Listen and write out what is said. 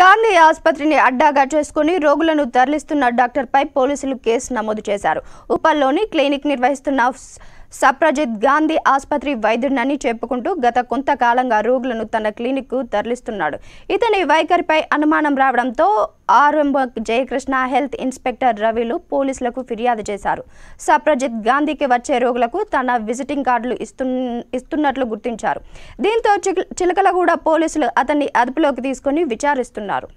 గాంధీ ఆసుపత్రిని అడ్డాగా చేసుకుని రోగులను తరలిస్తున్న డాక్టర్పై పోలీసులు కేసు నమోదు చేశారు ఉప్పల్లోని క్లినిక్ నిర్వహిస్తున్న సప్రజిత్ గాంధీ ఆసుపత్రి వైద్యుడినని చెప్పుకుంటూ గత కొంతకాలంగా రోగులను తన క్లినిక్కు తరలిస్తున్నాడు ఇతని వైఖరిపై అనుమానం రావడంతో ఆర్ఎంబ జయకృష్ణ హెల్త్ ఇన్స్పెక్టర్ రవిలు పోలీసులకు ఫిర్యాదు చేశారు సప్రజిత్ గాంధీకి వచ్చే రోగులకు తన విజిటింగ్ కార్డులు ఇస్తున్నట్లు గుర్తించారు దీంతో చిలకలగూడ పోలీసులు అతన్ని అదుపులోకి తీసుకుని విచారిస్తున్నారు